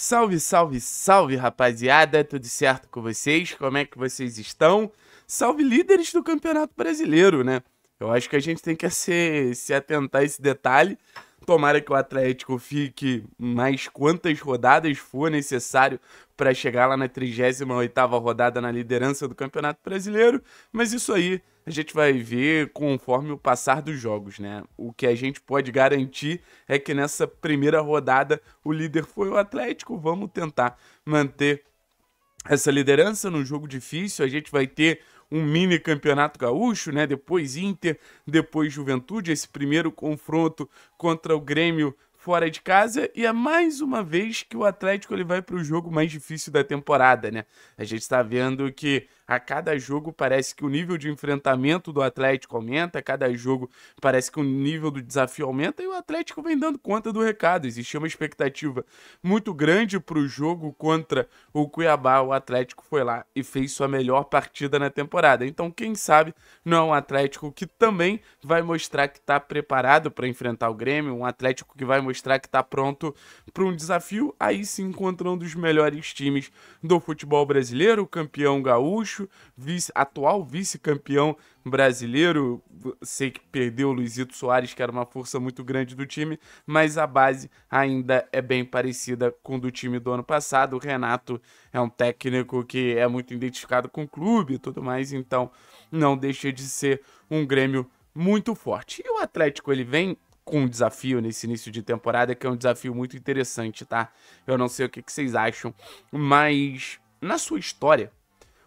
Salve, salve, salve, rapaziada! Tudo certo com vocês? Como é que vocês estão? Salve líderes do Campeonato Brasileiro, né? Eu acho que a gente tem que se, se atentar a esse detalhe. Tomara que o Atlético fique mais quantas rodadas for necessário para chegar lá na 38ª rodada na liderança do Campeonato Brasileiro, mas isso aí a gente vai ver conforme o passar dos jogos, né? O que a gente pode garantir é que nessa primeira rodada o líder foi o Atlético, vamos tentar manter essa liderança num jogo difícil, a gente vai ter um mini campeonato gaúcho, né? Depois Inter, depois Juventude, esse primeiro confronto contra o Grêmio fora de casa e é mais uma vez que o Atlético ele vai para o jogo mais difícil da temporada, né? A gente está vendo que a cada jogo parece que o nível de enfrentamento do Atlético aumenta, a cada jogo parece que o nível do desafio aumenta e o Atlético vem dando conta do recado. Existia uma expectativa muito grande para o jogo contra o Cuiabá. O Atlético foi lá e fez sua melhor partida na temporada. Então, quem sabe não é um Atlético que também vai mostrar que está preparado para enfrentar o Grêmio, um Atlético que vai mostrar que está pronto para um desafio. Aí se encontrando um dos melhores times do futebol brasileiro, campeão gaúcho Gaúcho, vice, atual vice-campeão brasileiro. Sei que perdeu o Luizito Soares, que era uma força muito grande do time, mas a base ainda é bem parecida com do time do ano passado. O Renato é um técnico que é muito identificado com o clube e tudo mais, então não deixa de ser um Grêmio muito forte. E o Atlético ele vem com um desafio nesse início de temporada, que é um desafio muito interessante, tá? Eu não sei o que, que vocês acham, mas na sua história,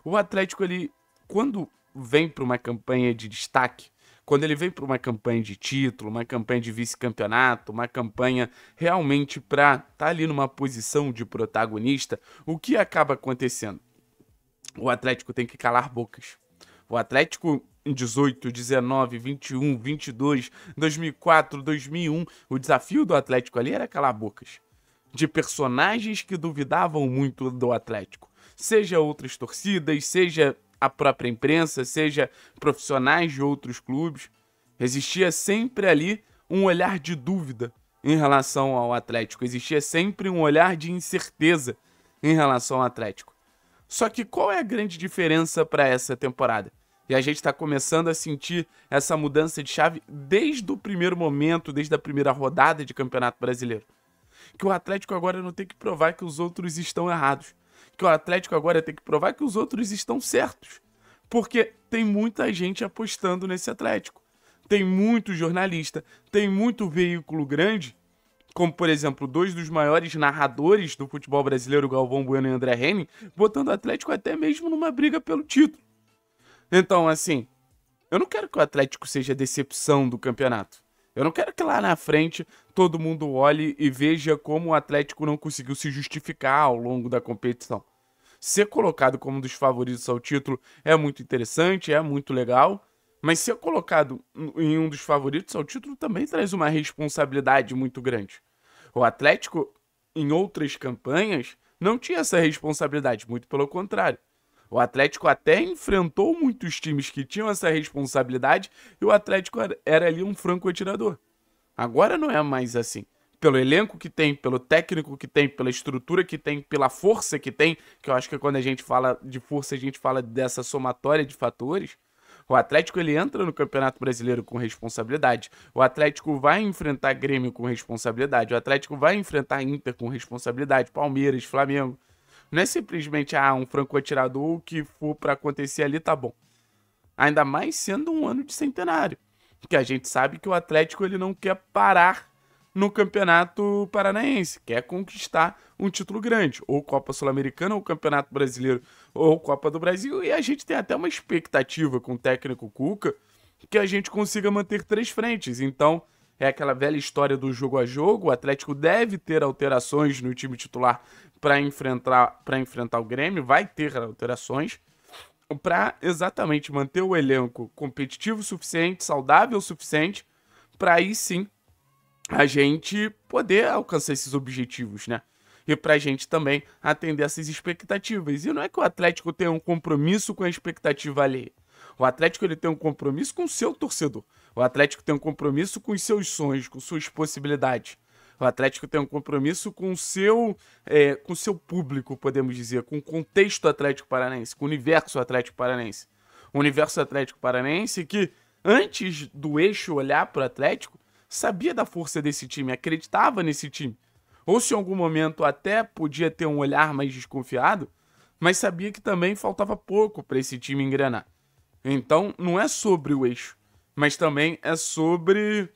o Atlético, ele, quando vem para uma campanha de destaque, quando ele vem para uma campanha de título, uma campanha de vice-campeonato, uma campanha realmente para estar tá ali numa posição de protagonista, o que acaba acontecendo? O Atlético tem que calar bocas. O Atlético em 18, 19, 21, 22, 2004, 2001, o desafio do Atlético ali era calar bocas de personagens que duvidavam muito do Atlético seja outras torcidas, seja a própria imprensa, seja profissionais de outros clubes. Existia sempre ali um olhar de dúvida em relação ao Atlético, existia sempre um olhar de incerteza em relação ao Atlético. Só que qual é a grande diferença para essa temporada? E a gente está começando a sentir essa mudança de chave desde o primeiro momento, desde a primeira rodada de Campeonato Brasileiro. Que o Atlético agora não tem que provar que os outros estão errados que o Atlético agora tem que provar que os outros estão certos. Porque tem muita gente apostando nesse Atlético. Tem muito jornalista, tem muito veículo grande, como por exemplo, dois dos maiores narradores do futebol brasileiro, Galvão Bueno e André Henning, botando o Atlético até mesmo numa briga pelo título. Então, assim, eu não quero que o Atlético seja decepção do campeonato. Eu não quero que lá na frente todo mundo olhe e veja como o Atlético não conseguiu se justificar ao longo da competição ser colocado como um dos favoritos ao título é muito interessante, é muito legal. Mas ser colocado em um dos favoritos ao título também traz uma responsabilidade muito grande. O Atlético, em outras campanhas, não tinha essa responsabilidade, muito pelo contrário. O Atlético até enfrentou muitos times que tinham essa responsabilidade e o Atlético era ali um franco atirador. Agora não é mais assim pelo elenco que tem, pelo técnico que tem, pela estrutura que tem, pela força que tem, que eu acho que quando a gente fala de força, a gente fala dessa somatória de fatores. O Atlético ele entra no Campeonato Brasileiro com responsabilidade. O Atlético vai enfrentar Grêmio com responsabilidade. O Atlético vai enfrentar Inter com responsabilidade, Palmeiras, Flamengo. Não é simplesmente ah, um franco atirador que for para acontecer ali, tá bom. Ainda mais sendo um ano de centenário, que a gente sabe que o Atlético ele não quer parar no Campeonato Paranaense, quer é conquistar um título grande, ou Copa Sul-Americana, ou Campeonato Brasileiro, ou Copa do Brasil, e a gente tem até uma expectativa com o técnico Cuca que a gente consiga manter três frentes. Então, é aquela velha história do jogo a jogo, o Atlético deve ter alterações no time titular para enfrentar para enfrentar o Grêmio, vai ter alterações para exatamente manter o elenco competitivo o suficiente, saudável o suficiente para aí sim a gente poder alcançar esses objetivos, né? E para a gente também atender essas expectativas. E não é que o Atlético tenha um compromisso com a expectativa ali. O Atlético ele tem um compromisso com o seu torcedor. O Atlético tem um compromisso com os seus sonhos, com suas possibilidades. O Atlético tem um compromisso com o seu, é, com o seu público, podemos dizer, com o contexto Atlético Paranense, com o universo Atlético Paranense. O universo Atlético Paranense que, antes do eixo olhar para o Atlético, sabia da força desse time, acreditava nesse time. Ou se em algum momento até podia ter um olhar mais desconfiado, mas sabia que também faltava pouco para esse time engrenar. Então, não é sobre o eixo, mas também é sobre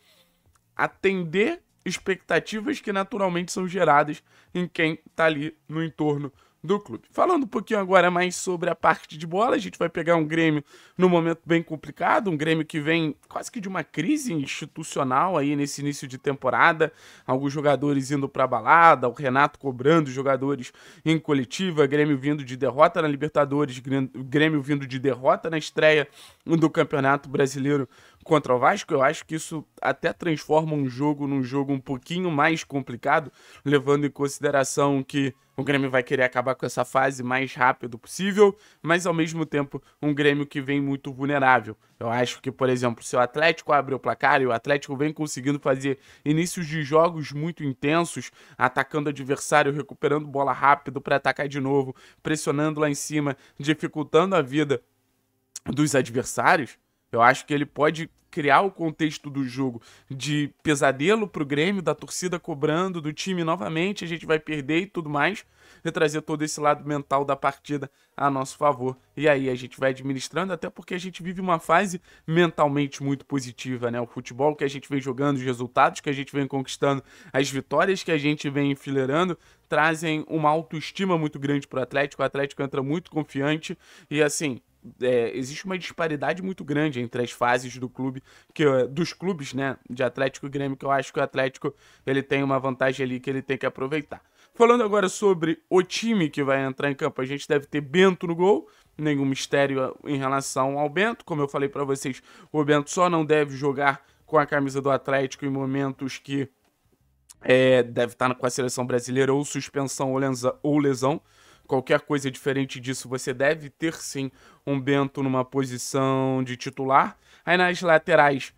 atender expectativas que naturalmente são geradas em quem está ali no entorno do clube. Falando um pouquinho agora mais sobre a parte de bola, a gente vai pegar um Grêmio num momento bem complicado, um Grêmio que vem quase que de uma crise institucional aí nesse início de temporada, alguns jogadores indo para balada, o Renato cobrando jogadores em coletiva, Grêmio vindo de derrota na Libertadores, Grêmio vindo de derrota na estreia do Campeonato Brasileiro contra o Vasco, eu acho que isso até transforma um jogo num jogo um pouquinho mais complicado, levando em consideração que o Grêmio vai querer acabar com essa fase mais rápido possível, mas ao mesmo tempo um Grêmio que vem muito vulnerável. Eu acho que, por exemplo, se o Atlético abre o placar e o Atlético vem conseguindo fazer inícios de jogos muito intensos, atacando o adversário, recuperando bola rápido para atacar de novo, pressionando lá em cima, dificultando a vida dos adversários, eu acho que ele pode criar o contexto do jogo de pesadelo pro Grêmio, da torcida cobrando, do time novamente, a gente vai perder e tudo mais, e trazer todo esse lado mental da partida a nosso favor. E aí a gente vai administrando, até porque a gente vive uma fase mentalmente muito positiva, né? O futebol que a gente vem jogando, os resultados que a gente vem conquistando, as vitórias que a gente vem enfileirando, trazem uma autoestima muito grande para o Atlético. O Atlético entra muito confiante e assim, é, existe uma disparidade muito grande entre as fases do clube, que é, dos clubes, né, de Atlético e Grêmio, que eu acho que o Atlético ele tem uma vantagem ali que ele tem que aproveitar. Falando agora sobre o time que vai entrar em campo, a gente deve ter Bento no gol, nenhum mistério ah, em relação ao Bento, como eu falei para vocês, o Bento só não deve jogar com a camisa do Atlético em momentos que é, deve estar com a seleção brasileira ou suspensão ou lesão qualquer coisa diferente disso, você deve ter sim um Bento numa posição de titular. Aí nas laterais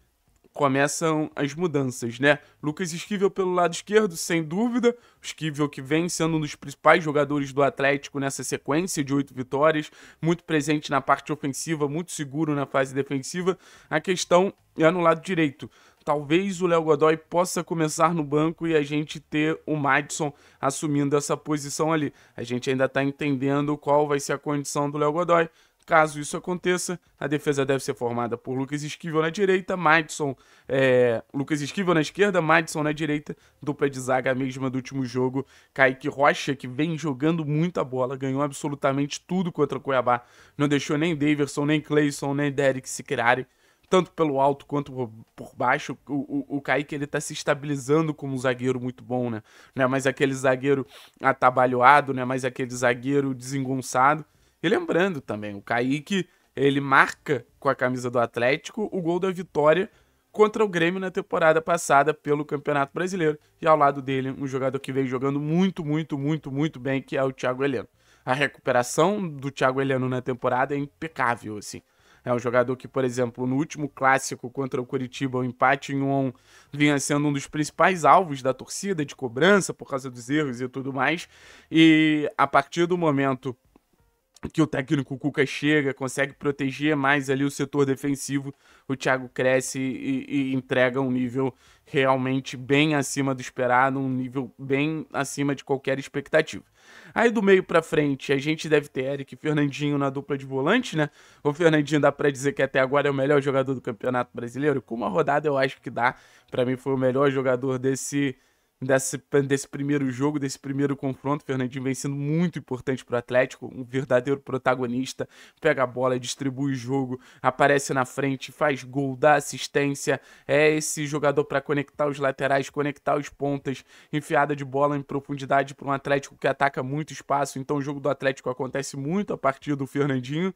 começam as mudanças, né? Lucas Esquivel pelo lado esquerdo, sem dúvida. Esquivel que vem sendo um dos principais jogadores do Atlético nessa sequência de oito vitórias, muito presente na parte ofensiva, muito seguro na fase defensiva. A questão é no lado direito. Talvez o Léo Godoy possa começar no banco e a gente ter o Madison assumindo essa posição ali. A gente ainda está entendendo qual vai ser a condição do Léo Godoy. Caso isso aconteça, a defesa deve ser formada por Lucas Esquivel na direita, Madison, é, Lucas Esquivel na esquerda, Madison na direita, dupla de zaga mesma do último jogo, Kaique Rocha, que vem jogando muita bola, ganhou absolutamente tudo contra o Cuiabá, não deixou nem Daverson, nem Clayson, nem Derek criarem, tanto pelo alto quanto por baixo. O, o, o Kaique ele tá se estabilizando como um zagueiro muito bom, né? Não é mais aquele zagueiro atabalhoado, né? Mais aquele zagueiro desengonçado. E lembrando também, o Kaique, ele marca com a camisa do Atlético o gol da vitória contra o Grêmio na temporada passada pelo Campeonato Brasileiro. E ao lado dele, um jogador que vem jogando muito, muito, muito, muito bem, que é o Thiago Heleno. A recuperação do Thiago Heleno na temporada é impecável, assim. É um jogador que, por exemplo, no último clássico contra o Curitiba, o empate em um vinha sendo um dos principais alvos da torcida de cobrança por causa dos erros e tudo mais. E a partir do momento que o técnico Cuca chega, consegue proteger mais ali o setor defensivo, o Thiago cresce e, e, entrega um nível realmente bem acima do esperado, um nível bem acima de qualquer expectativa. Aí do meio para frente, a gente deve ter Eric e Fernandinho na dupla de volante, né? O Fernandinho dá para dizer que até agora é o melhor jogador do Campeonato Brasileiro, com uma rodada eu acho que dá. Para mim foi o melhor jogador desse desse, desse primeiro jogo, desse primeiro confronto. Fernandinho vem sendo muito importante para o Atlético, um verdadeiro protagonista. Pega a bola, distribui o jogo, aparece na frente, faz gol, dá assistência. É esse jogador para conectar os laterais, conectar os pontas, enfiada de bola em profundidade para um Atlético que ataca muito espaço. Então o jogo do Atlético acontece muito a partir do Fernandinho.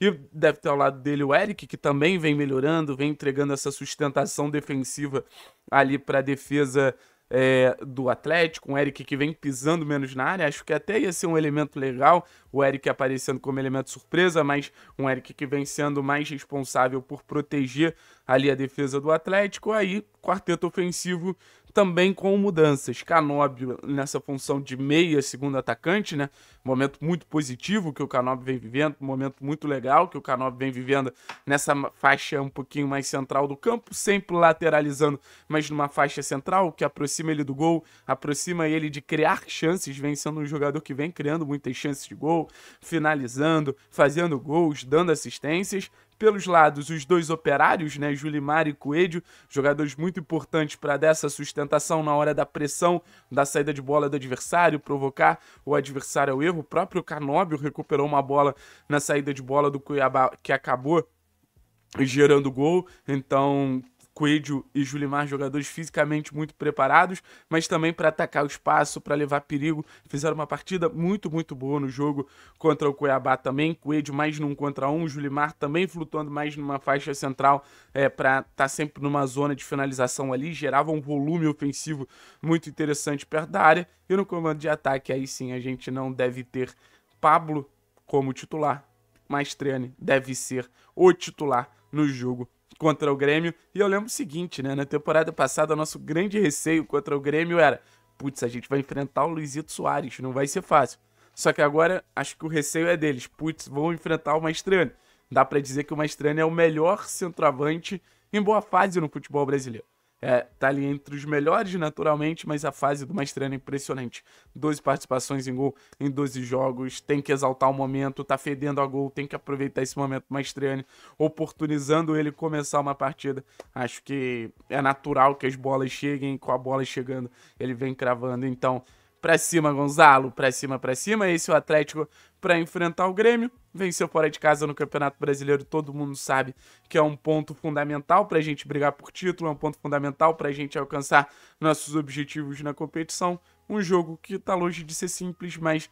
E deve ter ao lado dele o Eric, que também vem melhorando, vem entregando essa sustentação defensiva ali para a defesa é, do Atlético, um Eric que vem pisando menos na área. Acho que até ia ser um elemento legal, o Eric aparecendo como elemento surpresa, mas um Eric que vem sendo mais responsável por proteger ali a defesa do Atlético. Aí, quarteto ofensivo também com mudanças. Canóbio nessa função de meia, segundo atacante, né? Momento muito positivo que o Canóbio vem vivendo, momento muito legal que o Canóbio vem vivendo nessa faixa um pouquinho mais central do campo, sempre lateralizando, mas numa faixa central que aproxima ele do gol, aproxima ele de criar chances, vem sendo um jogador que vem criando muitas chances de gol, finalizando, fazendo gols, dando assistências pelos lados, os dois operários, né, Julimar e Coelho, jogadores muito importantes para dessa sustentação na hora da pressão, da saída de bola do adversário, provocar o adversário ao erro. O próprio Canóbio recuperou uma bola na saída de bola do Cuiabá que acabou gerando gol. Então, Coelho e Julimar, jogadores fisicamente muito preparados, mas também para atacar o espaço, para levar perigo. Fizeram uma partida muito, muito boa no jogo contra o Cuiabá também. Coelho mais num contra um, Julimar também flutuando mais numa faixa central é, para estar tá sempre numa zona de finalização ali. Gerava um volume ofensivo muito interessante perto da área. E no comando de ataque, aí sim, a gente não deve ter Pablo como titular, mas Trane deve ser o titular no jogo contra o Grêmio. E eu lembro o seguinte, né? Na temporada passada, nosso grande receio contra o Grêmio era: putz, a gente vai enfrentar o Luizito Soares, não vai ser fácil. Só que agora acho que o receio é deles: putz, vão enfrentar o Maestrano. Dá para dizer que o Maestrano é o melhor centroavante em boa fase no futebol brasileiro é, tá ali entre os melhores, naturalmente, mas a fase do Maestrano é impressionante. 12 participações em gol em 12 jogos, tem que exaltar o momento, tá fedendo a gol, tem que aproveitar esse momento do oportunizando ele começar uma partida. Acho que é natural que as bolas cheguem, com a bola chegando, ele vem cravando. Então, Pra cima, Gonzalo. Pra cima, pra cima. Esse é o Atlético para enfrentar o Grêmio. Venceu fora de casa no Campeonato Brasileiro, todo mundo sabe que é um ponto fundamental para a gente brigar por título, é um ponto fundamental para a gente alcançar nossos objetivos na competição. Um jogo que está longe de ser simples, mas,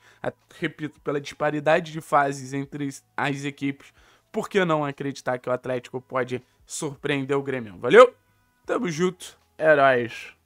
repito, pela disparidade de fases entre as equipes, por que não acreditar que o Atlético pode surpreender o Grêmio? Valeu? Tamo junto, heróis!